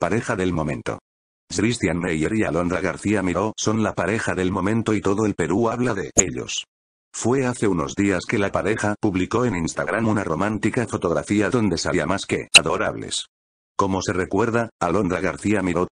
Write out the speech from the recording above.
Pareja del momento. Christian Meyer y Alondra García Miró son la pareja del momento y todo el Perú habla de ellos. Fue hace unos días que la pareja publicó en Instagram una romántica fotografía donde salía más que adorables. Como se recuerda, Alondra García Miró